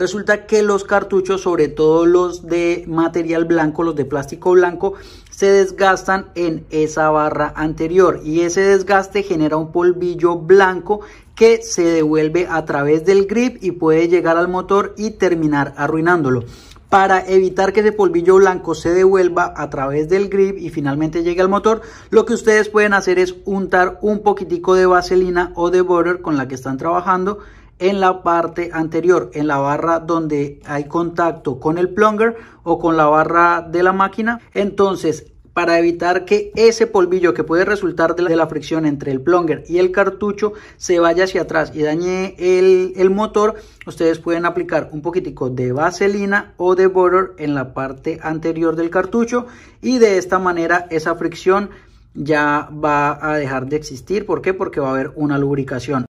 Resulta que los cartuchos, sobre todo los de material blanco, los de plástico blanco, se desgastan en esa barra anterior y ese desgaste genera un polvillo blanco que se devuelve a través del grip y puede llegar al motor y terminar arruinándolo. Para evitar que ese polvillo blanco se devuelva a través del grip y finalmente llegue al motor, lo que ustedes pueden hacer es untar un poquitico de vaselina o de border con la que están trabajando en la parte anterior, en la barra donde hay contacto con el plunger o con la barra de la máquina. Entonces, para evitar que ese polvillo que puede resultar de la, fricción entre el plonger y el cartucho se vaya hacia atrás y dañe el, el, motor, ustedes pueden aplicar un poquitico de vaselina o de border en la parte anterior del cartucho y de esta manera esa fricción ya va a dejar de existir. ¿Por qué? Porque va a haber una lubricación.